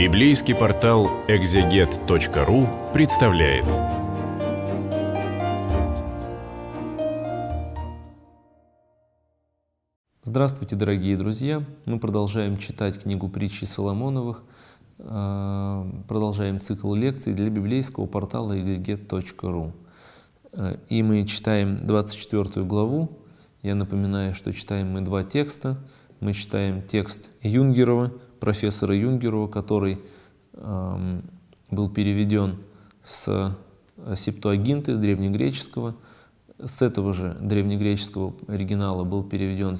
Библейский портал экзегет.ру представляет. Здравствуйте, дорогие друзья! Мы продолжаем читать книгу притчи Соломоновых, э, продолжаем цикл лекций для библейского портала экзегет.ру. Э, и мы читаем 24 главу. Я напоминаю, что читаем мы два текста. Мы читаем текст Юнгерова профессора Юнгерова, который эм, был переведен с э, септуагинты, с древнегреческого. С этого же древнегреческого оригинала был переведен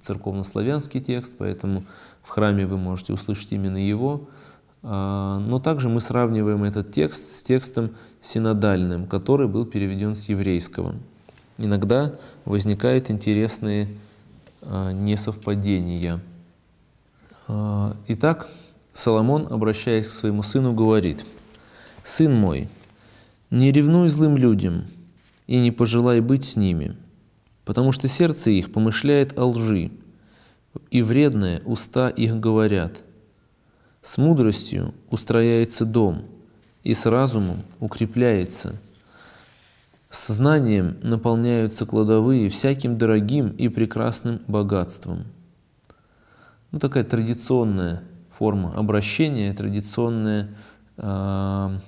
церковнославянский текст, поэтому в храме вы можете услышать именно его. А, но также мы сравниваем этот текст с текстом синодальным, который был переведен с еврейского. Иногда возникают интересные э, несовпадения. Э, итак, Соломон, обращаясь к своему сыну, говорит, «Сын мой, не ревнуй злым людям и не пожелай быть с ними, потому что сердце их помышляет о лжи, и вредные уста их говорят. С мудростью устрояется дом, и с разумом укрепляется. С знанием наполняются кладовые всяким дорогим и прекрасным богатством» ну, такая традиционная форма обращения, традиционная, э,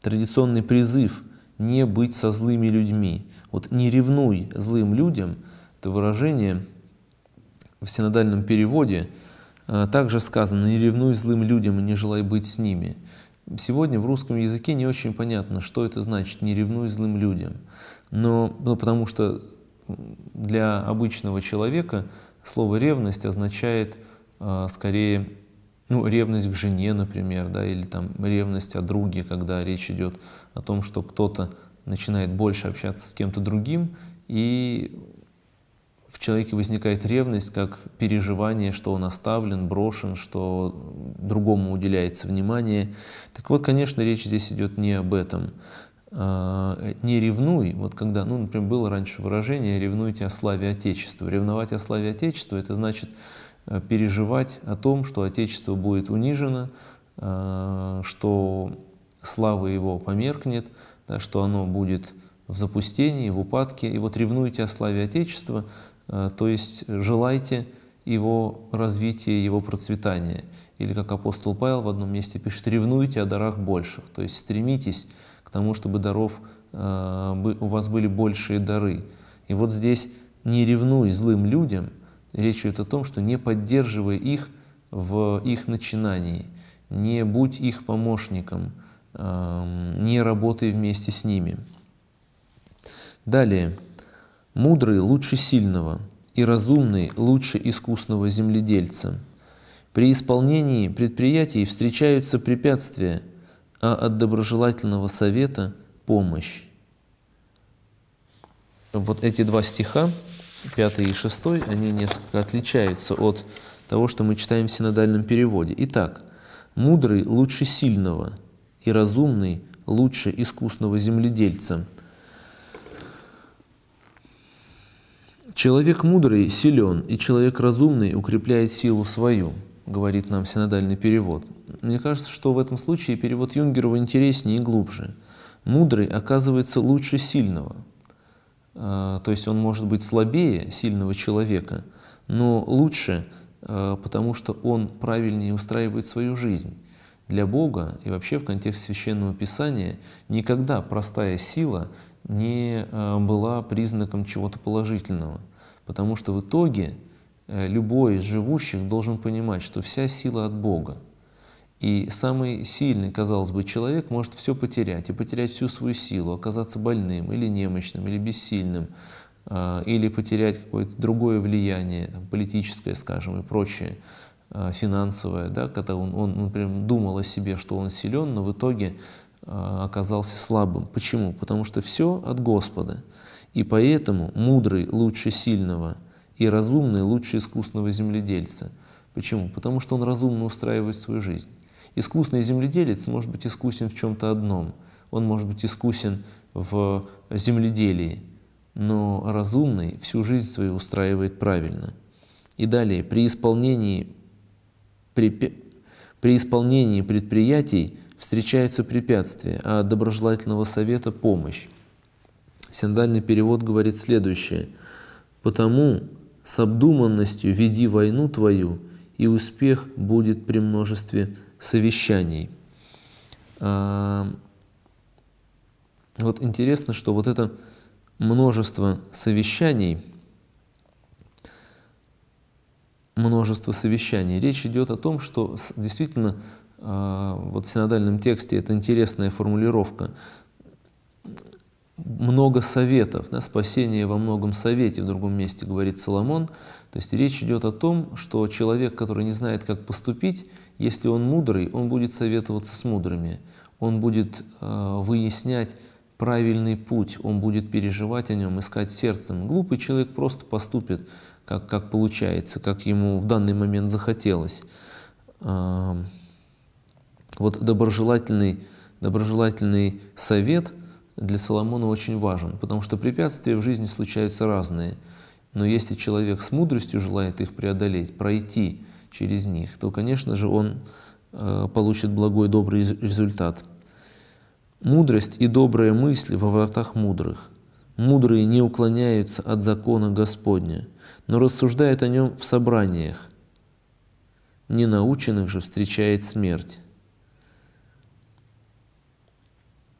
традиционный призыв не быть со злыми людьми. Вот «не ревнуй злым людям» — это выражение в синодальном переводе. Э, также сказано «не ревнуй злым людям и не желай быть с ними». Сегодня в русском языке не очень понятно, что это значит «не ревнуй злым людям». Но, ну, потому что для обычного человека слово «ревность» означает – а, скорее ну, ревность к жене, например, да, или там ревность о друге, когда речь идет о том, что кто-то начинает больше общаться с кем-то другим, и в человеке возникает ревность как переживание, что он оставлен, брошен, что другому уделяется внимание. Так вот, конечно, речь здесь идет не об этом. А, не ревнуй, вот когда, ну, например, было раньше выражение «ревнуйте о славе Отечества». Ревновать о славе Отечества – это значит Э, переживать о том, что Отечество будет унижено, э, что слава его померкнет, что оно будет в запустении, в упадке. И вот ревнуйте о славе Отечества, э, то есть желайте его развития, его процветания. Или, как апостол Павел в одном месте пишет, ревнуйте о дарах больших, то есть стремитесь к тому, чтобы даров, у вас были большие дары. И вот здесь не ревнуй злым людям – речь идет о том, что не поддерживай их в их начинании, не будь их помощником, эм, не работай вместе с ними. Далее. Мудрый лучше сильного, и разумный лучше искусного земледельца. При исполнении предприятий встречаются препятствия, а от доброжелательного совета – помощь. Вот эти два стиха 5 и 6, они несколько отличаются от того, что мы читаем в синодальном переводе. Итак, мудрый лучше сильного, и разумный лучше искусного земледельца. Человек мудрый силен, и человек разумный укрепляет силу свою, говорит нам синодальный перевод. Мне кажется, что в этом случае перевод Юнгерова интереснее и глубже. Мудрый оказывается лучше сильного – а, то есть он может быть слабее сильного человека, но лучше, а, потому что он правильнее устраивает свою жизнь. Для Бога и вообще в контексте Священного Писания никогда простая сила не а, была признаком чего-то положительного, потому что в итоге любой из живущих должен понимать, что вся сила от Бога. И самый сильный, казалось бы, человек может все потерять, и потерять всю свою силу, оказаться больным или немощным, или бессильным, а, или потерять какое-то другое влияние, там, политическое, скажем, и прочее, а, финансовое, да, когда он, он, он прям думал о себе, что он силен, но в итоге а, оказался слабым. Почему? Потому что все от Господа. И поэтому мудрый лучше сильного, и разумный лучше искусного земледельца. Почему? Потому что он разумно устраивает свою жизнь. Искусный земледелец может быть искусен в чем-то одном. Он может быть искусен в земледелии, но разумный всю жизнь свою устраивает правильно. И далее, при исполнении, при, при исполнении предприятий встречаются препятствия, а от доброжелательного совета – помощь. Сендальный перевод говорит следующее. «Потому с обдуманностью веди войну твою, и успех будет при множестве совещаний. А, вот интересно, что вот это множество совещаний, множество совещаний, речь идет о том, что действительно а, вот в синодальном тексте это интересная формулировка, много советов, да, спасение во многом совете, в другом месте говорит Соломон, то есть речь идет о том, что человек, который не знает, как поступить, если он мудрый, он будет советоваться с мудрыми, он будет э, выяснять правильный путь, он будет переживать о нем, искать сердцем. Глупый человек просто поступит, как, как получается, как ему в данный момент захотелось. Э, вот доброжелательный, доброжелательный совет для Соломона очень важен, потому что препятствия в жизни случаются разные – но если человек с мудростью желает их преодолеть, пройти через них, то, конечно же, он э, получит благой, добрый результат. Мудрость и добрые мысли во вратах мудрых. Мудрые не уклоняются от закона Господня, но рассуждают о нем в собраниях. Ненаученных же встречает смерть.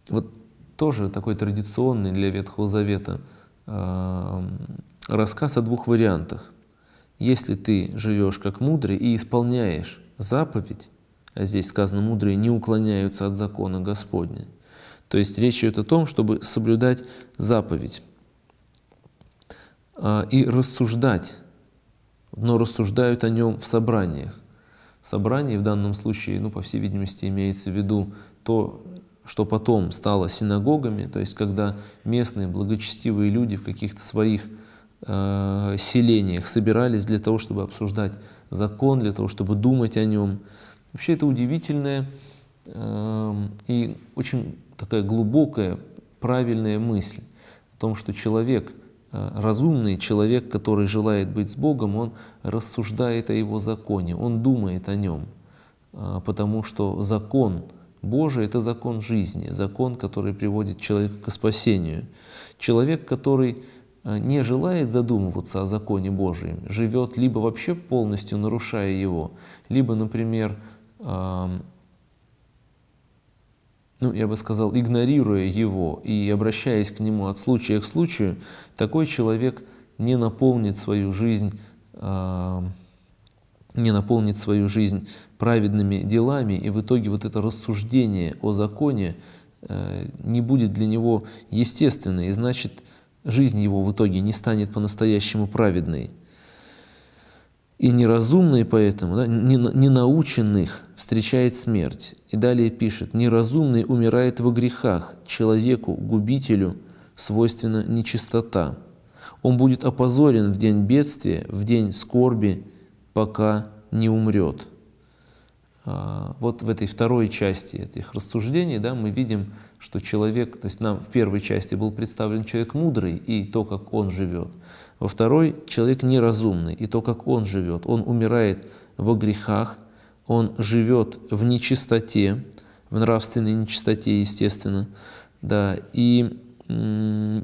Вот тоже такой традиционный для Ветхого Завета э, Рассказ о двух вариантах. Если ты живешь как мудрый и исполняешь заповедь, а здесь сказано, мудрые не уклоняются от закона Господня, то есть речь идет о том, чтобы соблюдать заповедь а, и рассуждать, но рассуждают о нем в собраниях. В собрании в данном случае, ну, по всей видимости, имеется в виду то, что потом стало синагогами, то есть когда местные благочестивые люди в каких-то своих Э, селениях собирались для того, чтобы обсуждать закон, для того, чтобы думать о нем. Вообще это удивительная эм, и очень такая глубокая, правильная мысль о том, что человек, э, разумный человек, который желает быть с Богом, он рассуждает о его законе, он думает о нем, э, потому что закон Божий – это закон жизни, закон, который приводит человека к спасению. Человек, который Э, не желает задумываться о законе Божьем, живет либо вообще полностью нарушая его, либо, например, ну, я бы сказал, игнорируя его и обращаясь к нему от случая к случаю, такой человек не наполнит свою жизнь, не наполнит свою жизнь праведными делами, и в итоге вот это рассуждение о законе э, не будет для него естественным, и значит, жизнь его в итоге не станет по-настоящему праведной. И неразумные поэтому, да, ненаученных встречает смерть. И далее пишет, неразумный умирает во грехах, человеку, губителю свойственна нечистота. Он будет опозорен в день бедствия, в день скорби, пока не умрет. А, вот в этой второй части этих рассуждений да, мы видим, что человек, то есть нам в первой части был представлен человек мудрый и то, как он живет. Во второй человек неразумный и то, как он живет. Он умирает во грехах, он живет в нечистоте, в нравственной нечистоте, естественно, да, и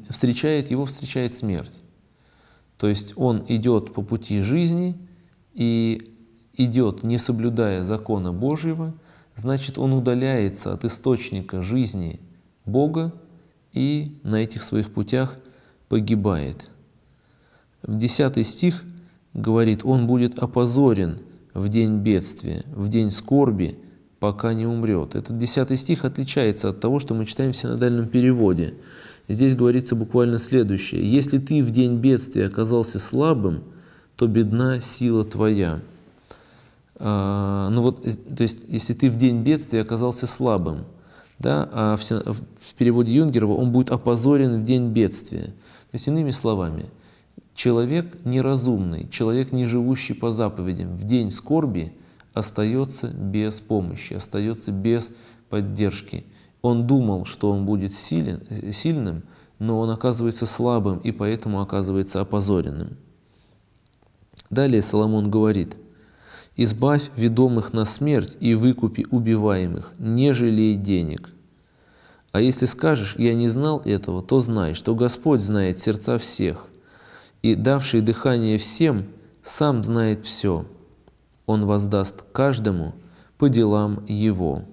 встречает, его встречает смерть. То есть он идет по пути жизни, и идет, не соблюдая закона Божьего, значит, он удаляется от источника жизни Бога и на этих своих путях погибает. В 10 стих говорит, он будет опозорен в день бедствия, в день скорби, пока не умрет. Этот 10 стих отличается от того, что мы читаем в синодальном переводе. Здесь говорится буквально следующее. «Если ты в день бедствия оказался слабым, то бедна сила твоя». А, ну вот, то есть, если ты в день бедствия оказался слабым, да, а в, в переводе Юнгерова он будет опозорен в день бедствия. То есть, иными словами, человек неразумный, человек, не живущий по заповедям, в день скорби остается без помощи, остается без поддержки. Он думал, что он будет силен, э, сильным, но он оказывается слабым и поэтому оказывается опозоренным. Далее Соломон говорит – Избавь ведомых на смерть и выкупи убиваемых, не жалей денег. А если скажешь, я не знал этого, то знай, что Господь знает сердца всех, и, давший дыхание всем, сам знает все. Он воздаст каждому по делам его.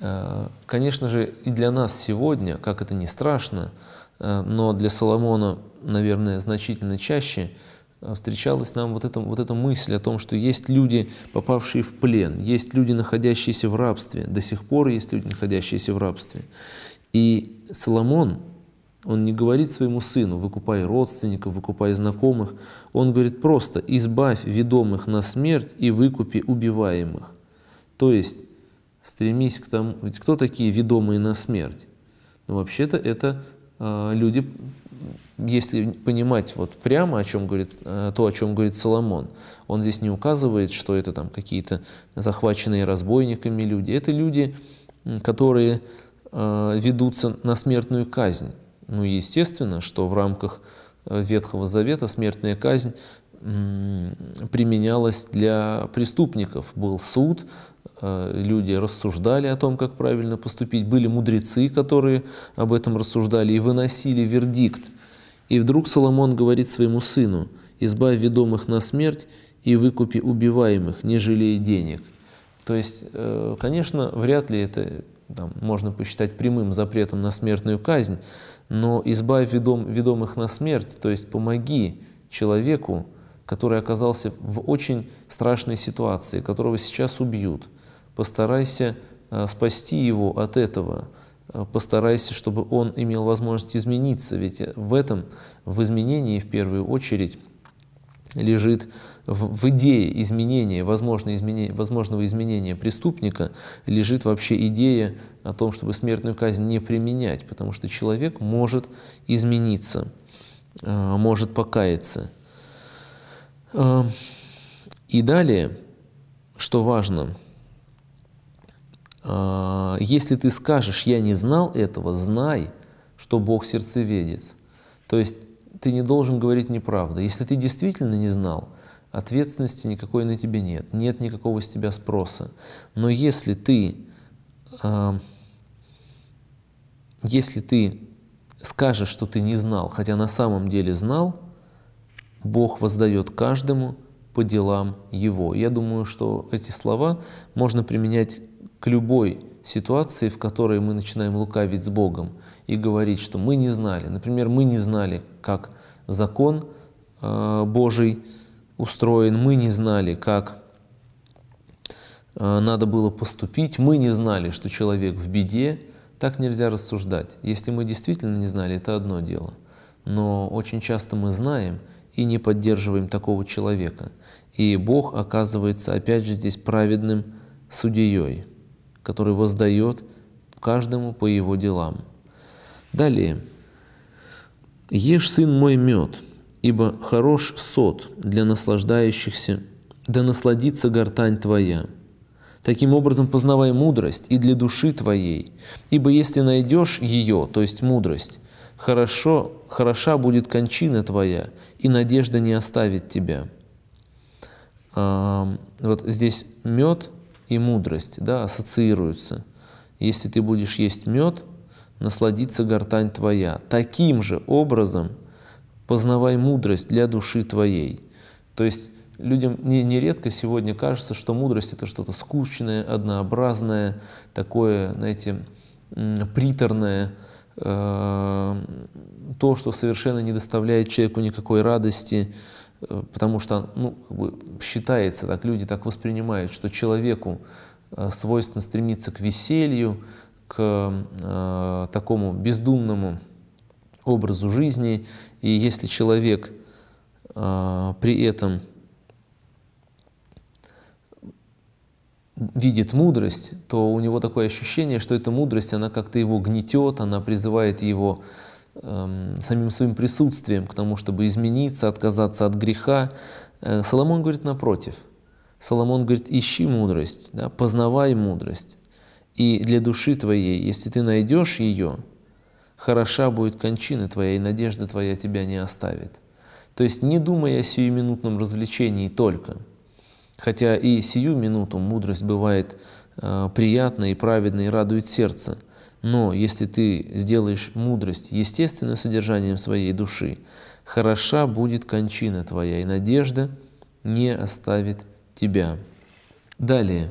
Э, конечно же, и для нас сегодня, как это не страшно, э, но для Соломона, наверное, значительно чаще – Э, встречалась нам вот эта, вот эта мысль о том, что есть люди, попавшие в плен, есть люди, находящиеся в рабстве, до сих пор есть люди, находящиеся в рабстве. И Соломон, он не говорит своему сыну, выкупай родственников, выкупай знакомых, он говорит просто, избавь ведомых на смерть и выкупи убиваемых. То есть, стремись к тому, ведь кто такие ведомые на смерть? Ну, вообще-то это а, люди, если понимать вот прямо, о чем говорит, э, то, о чем говорит Соломон, он здесь не указывает, что это там какие-то захваченные разбойниками люди. Это люди, которые э, ведутся на смертную казнь. Ну, естественно, что в рамках э, Ветхого Завета смертная казнь применялось для преступников. Был суд, э, люди рассуждали о том, как правильно поступить, были мудрецы, которые об этом рассуждали и выносили вердикт. И вдруг Соломон говорит своему сыну, «Избавь ведомых на смерть и выкупи убиваемых, не жалей денег». То есть, э, конечно, вряд ли это там, можно посчитать прямым запретом на смертную казнь, но избавь ведом, ведомых на смерть, то есть помоги человеку, который оказался в очень страшной ситуации, которого сейчас убьют. Постарайся э, спасти его от этого. Э, постарайся, чтобы он имел возможность измениться, ведь э, в этом, в изменении в первую очередь лежит в, в идее изменения, возможно, изменения, возможного изменения преступника, лежит вообще идея о том, чтобы смертную казнь не применять, потому что человек может измениться, может покаяться. Эм, и далее, что важно, а, если ты скажешь, я не знал этого, знай, что Бог сердцеведец. То есть ты не должен говорить неправду. Если ты действительно не знал, ответственности никакой на тебе нет, нет никакого с тебя спроса. Но если ты, эм, если ты скажешь, что ты не знал, хотя на самом деле знал, Бог воздает каждому по делам его. Я думаю, что эти слова можно применять к любой ситуации, в которой мы начинаем лукавить с Богом и говорить, что мы не знали. Например, мы не знали, как закон э, Божий устроен, мы не знали, как э, надо было поступить, мы не знали, что человек в беде. Так нельзя рассуждать. Если мы действительно не знали, это одно дело. Но очень часто мы знаем, и не поддерживаем такого человека. И Бог оказывается опять же здесь праведным судьей, который воздает каждому по его делам. Далее. «Ешь, сын мой, мед, ибо хорош сот для наслаждающихся, да насладится гортань твоя. Таким образом познавай мудрость и для души твоей, ибо если найдешь ее, то есть мудрость, хорошо, хороша будет кончина твоя, и надежда не оставит тебя. А, вот здесь мед и мудрость да, ассоциируются. Если ты будешь есть мед, насладится гортань твоя. Таким же образом познавай мудрость для души твоей. То есть людям не, нередко сегодня кажется, что мудрость это что-то скучное, однообразное, такое, знаете, приторное, Э, то, что совершенно не доставляет человеку никакой радости, э, потому что ну, как бы считается, так люди так воспринимают, что человеку э, свойственно стремиться к веселью, к э, такому бездумному образу жизни. И если человек э, при этом видит мудрость, то у него такое ощущение, что эта мудрость, она как-то его гнетет, она призывает его э, самим своим присутствием к тому, чтобы измениться, отказаться от греха. Э, Соломон говорит напротив. Соломон говорит, ищи мудрость, да, познавай мудрость. И для души твоей, если ты найдешь ее, хороша будет кончина твоя, и надежда твоя тебя не оставит. То есть не думай о сиюминутном развлечении только – Хотя и сию минуту мудрость бывает э, приятна и праведна и радует сердце. Но если ты сделаешь мудрость естественным содержанием своей души, хороша будет кончина твоя, и надежда не оставит тебя. Далее.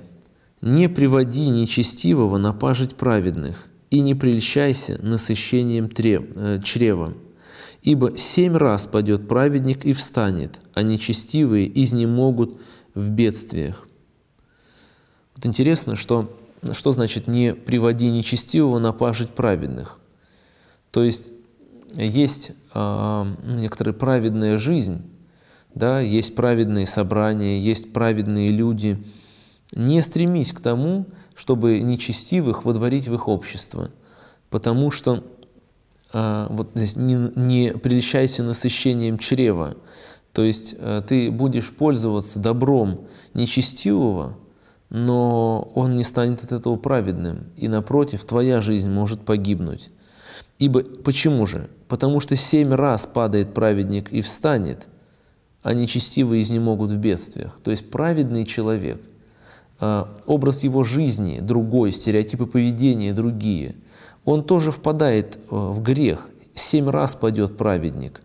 «Не приводи нечестивого на пажить праведных, и не прельщайся насыщением треб, э, чрева, ибо семь раз падет праведник и встанет, а нечестивые изнемогут могут в бедствиях. Вот интересно, что, что значит «не приводи нечестивого на пажить праведных». То есть есть э, а, некоторая праведная жизнь, да, есть праведные собрания, есть праведные люди. Не стремись к тому, чтобы нечестивых водворить в их общество, потому что э, вот здесь не, не прельщайся насыщением чрева, то есть э, ты будешь пользоваться добром нечестивого, но он не станет от этого праведным, и напротив, твоя жизнь может погибнуть. Ибо почему же? Потому что семь раз падает праведник и встанет, а нечестивые из могут в бедствиях. То есть праведный человек, э, образ его жизни другой, стереотипы поведения другие, он тоже впадает э, в грех. Семь раз падет праведник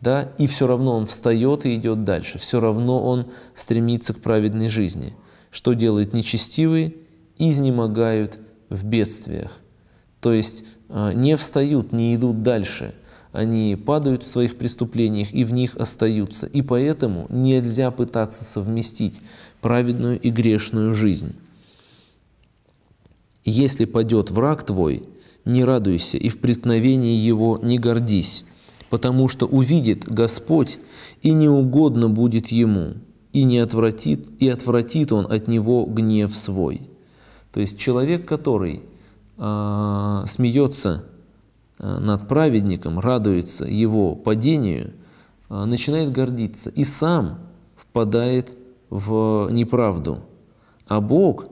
да, и все равно он встает и идет дальше, все равно он стремится к праведной жизни. Что делает нечестивые Изнемогают в бедствиях. То есть а, не встают, не идут дальше. Они падают в своих преступлениях и в них остаются. И поэтому нельзя пытаться совместить праведную и грешную жизнь. «Если падет враг твой, не радуйся, и в преткновении его не гордись» потому что увидит Господь, и неугодно будет ему, и не отвратит, и отвратит он от него гнев свой». То есть человек, который э, смеется а, над праведником, радуется его падению, э, начинает гордиться и сам впадает в неправду. А Бог,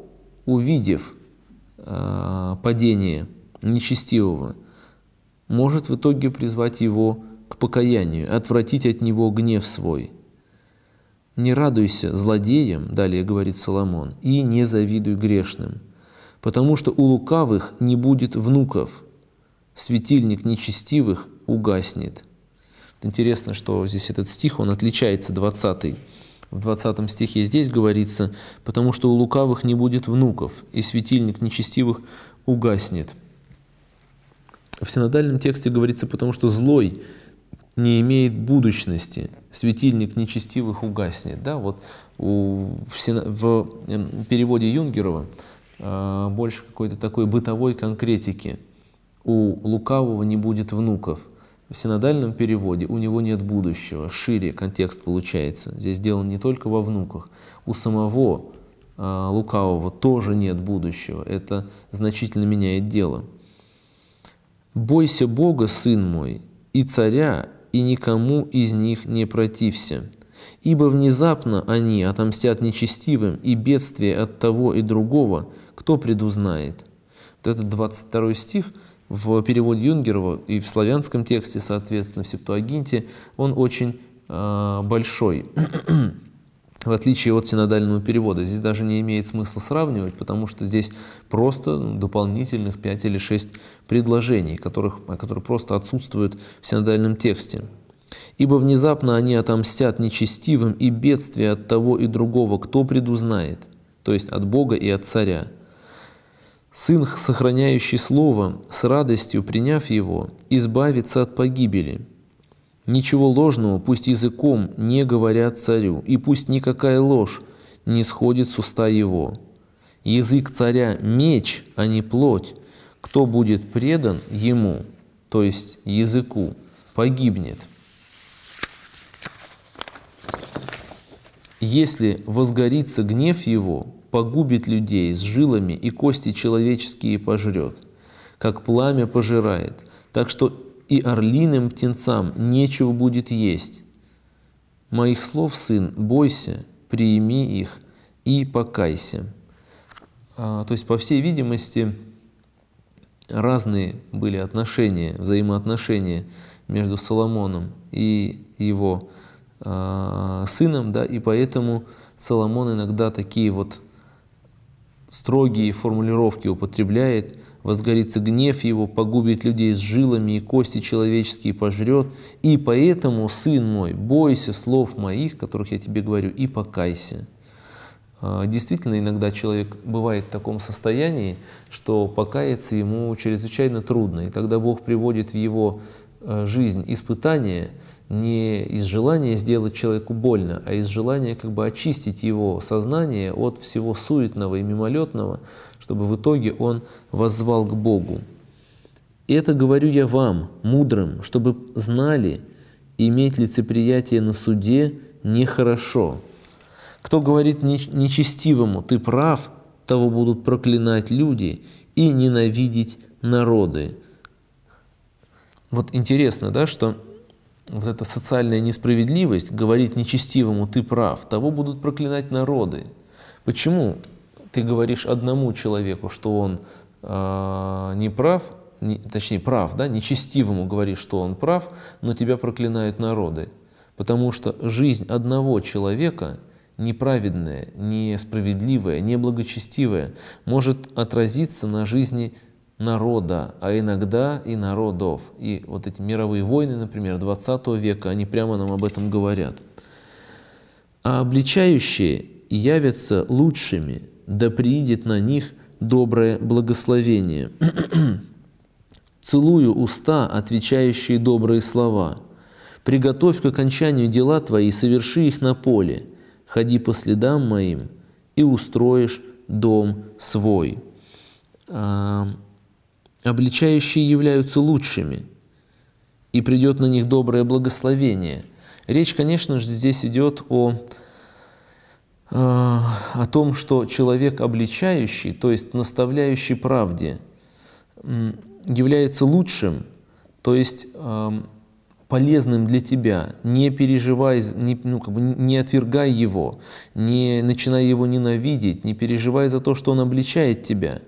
увидев э, падение нечестивого, может в итоге призвать его покаянию, отвратить от него гнев свой. «Не радуйся злодеям», — далее говорит Соломон, — «и не завидуй грешным, потому что у лукавых не будет внуков, светильник нечестивых угаснет». Интересно, что здесь этот стих, он отличается 20 в 20 стихе здесь говорится, «потому что у лукавых не будет внуков, и светильник нечестивых угаснет». В синодальном тексте говорится, «потому что злой не имеет будущности, светильник нечестивых угаснет. Да? Вот у, в, в эм, переводе Юнгерова э, больше какой-то такой бытовой конкретики. У лукавого не будет внуков. В синодальном переводе у него нет будущего, шире контекст получается. Здесь дело не только во внуках. У самого э, лукавого тоже нет будущего. Это значительно меняет дело. «Бойся Бога, сын мой, и царя, и никому из них не протився. Ибо внезапно они отомстят нечестивым, и бедствие от того и другого, кто предузнает. Вот это 22 стих в переводе Юнгерова и в славянском тексте, соответственно, в Септуагинте, он очень э, большой. в отличие от синодального перевода. Здесь даже не имеет смысла сравнивать, потому что здесь просто ну, дополнительных пять или шесть предложений, которых, которые просто отсутствуют в синодальном тексте. «Ибо внезапно они отомстят нечестивым, и бедствия от того и другого, кто предузнает» то есть от Бога и от Царя. Сын, сохраняющий Слово, с радостью приняв его, избавится от погибели – Ничего ложного пусть языком не говорят царю, и пусть никакая ложь не сходит с уста его. Язык царя – меч, а не плоть. Кто будет предан ему, то есть языку, погибнет. Если возгорится гнев его, погубит людей с жилами и кости человеческие пожрет, как пламя пожирает. Так что и орлиным птенцам нечего будет есть. Моих слов, сын, бойся, приими их и покайся». А, то есть, по всей видимости, разные были отношения, взаимоотношения между Соломоном и его э, сыном, да, и поэтому Соломон иногда такие вот строгие формулировки употребляет, возгорится гнев его, погубит людей с жилами и кости человеческие пожрет. И поэтому, сын мой, бойся слов моих, которых я тебе говорю, и покайся». А, действительно, иногда человек бывает в таком состоянии, что покаяться ему чрезвычайно трудно, и тогда Бог приводит в его Э, жизнь, испытание не из желания сделать человеку больно, а из желания как бы очистить его сознание от всего суетного и мимолетного, чтобы в итоге он воззвал к Богу. И это говорю я вам, мудрым, чтобы знали, иметь лицеприятие на суде нехорошо. Кто говорит нечестивому, ты прав, того будут проклинать люди и ненавидеть народы. Вот интересно, да, что вот эта социальная несправедливость, говорить нечестивому «ты прав», того будут проклинать народы. Почему ты говоришь одному человеку, что он э, не прав, не, точнее прав, да, нечестивому говоришь, что он прав, но тебя проклинают народы? Потому что жизнь одного человека неправедная, несправедливая, неблагочестивая может отразиться на жизни человека народа, а иногда и народов. И вот эти мировые войны, например, 20 века, они прямо нам об этом говорят. А обличающие явятся лучшими, да приидет на них доброе благословение. Целую уста, отвечающие добрые слова. Приготовь к окончанию дела твои и соверши их на поле. Ходи по следам моим и устроишь дом свой обличающие являются лучшими, и придет на них доброе благословение. Речь, конечно же, здесь идет о, э, о том, что человек обличающий, то есть наставляющий правде, является лучшим, то есть эм, полезным для тебя, не переживай, не, ну, как бы не отвергай его, не начинай его ненавидеть, не переживай за то, что он обличает тебя –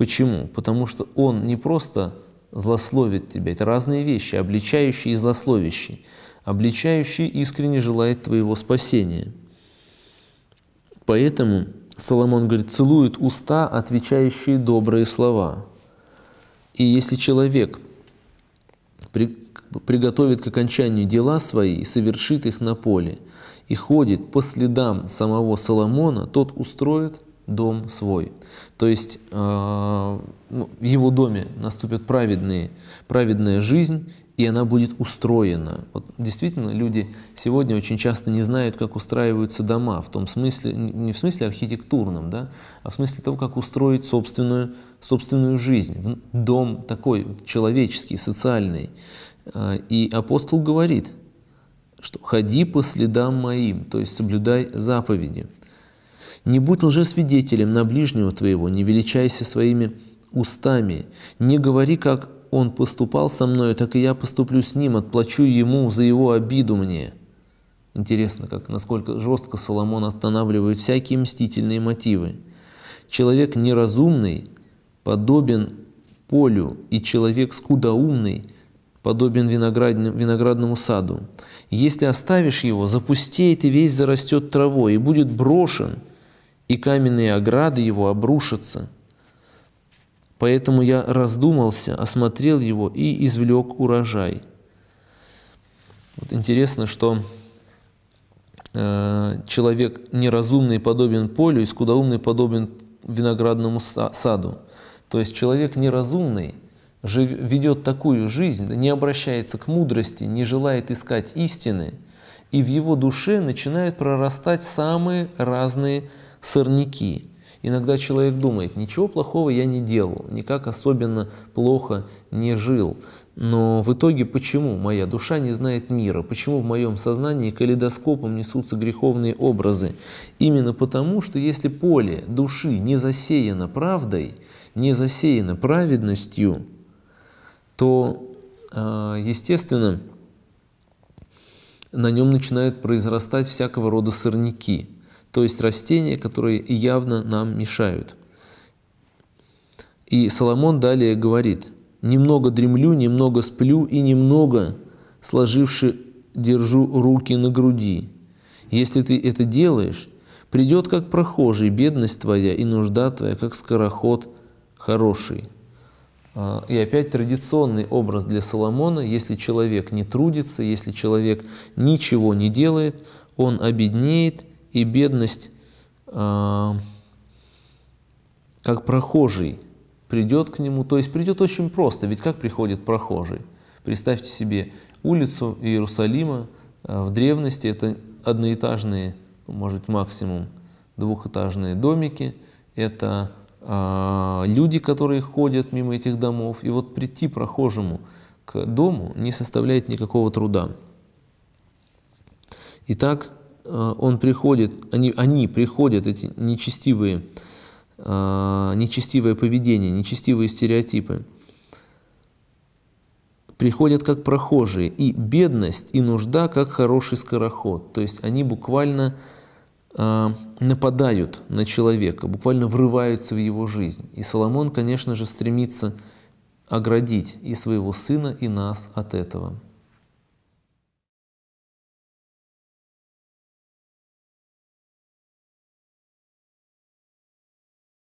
Почему? Потому что он не просто злословит тебя, это разные вещи, обличающий и злословящий. Обличающий искренне желает твоего спасения. Поэтому Соломон говорит, целует уста, отвечающие добрые слова. И если человек при, приготовит к окончанию дела свои и совершит их на поле, и ходит по следам самого Соломона, тот устроит дом свой. То есть э, ну, в его доме наступит праведные, праведная жизнь, и она будет устроена. Вот действительно, люди сегодня очень часто не знают, как устраиваются дома, в том смысле, не в смысле архитектурном, да, а в смысле того, как устроить собственную, собственную жизнь. Дом такой человеческий, социальный. Э, и апостол говорит, что «ходи по следам моим», то есть соблюдай заповеди. Не будь лжесвидетелем на ближнего твоего, не величайся своими устами. Не говори, как он поступал со мною, так и я поступлю с ним, отплачу ему за его обиду мне». Интересно, как, насколько жестко Соломон останавливает всякие мстительные мотивы. Человек неразумный подобен полю, и человек скудоумный подобен виноградному, виноградному саду. Если оставишь его, запустеет и весь зарастет травой, и будет брошен – и каменные ограды его обрушатся. Поэтому я раздумался, осмотрел его и извлек урожай. Вот интересно, что э, человек неразумный подобен полю, и скудоумный подобен виноградному саду. То есть человек неразумный жив, ведет такую жизнь, не обращается к мудрости, не желает искать истины, и в его душе начинают прорастать самые разные сорняки. Иногда человек думает, ничего плохого я не делал, никак особенно плохо не жил. Но в итоге почему моя душа не знает мира? Почему в моем сознании калейдоскопом несутся греховные образы? Именно потому, что если поле души не засеяно правдой, не засеяно праведностью, то, а, естественно, на нем начинают произрастать всякого рода сорняки – то есть растения, которые явно нам мешают. И Соломон далее говорит, «Немного дремлю, немного сплю и немного, сложивши, держу руки на груди. Если ты это делаешь, придет как прохожий бедность твоя и нужда твоя, как скороход хороший». А, и опять традиционный образ для Соломона, если человек не трудится, если человек ничего не делает, он обеднеет – и бедность, а, как прохожий, придет к нему. То есть придет очень просто, ведь как приходит прохожий? Представьте себе улицу Иерусалима а, в древности, это одноэтажные, может максимум двухэтажные домики, это э, люди, которые ходят мимо этих домов. И вот прийти прохожему к дому не составляет никакого труда. Итак, Э, он приходит, они, они приходят, эти нечестивые, э, нечестивое поведение, нечестивые стереотипы, приходят как прохожие, и бедность, и нужда как хороший скороход. То есть они буквально э, нападают на человека, буквально врываются в его жизнь. И Соломон, конечно же, стремится оградить и своего сына, и нас от этого.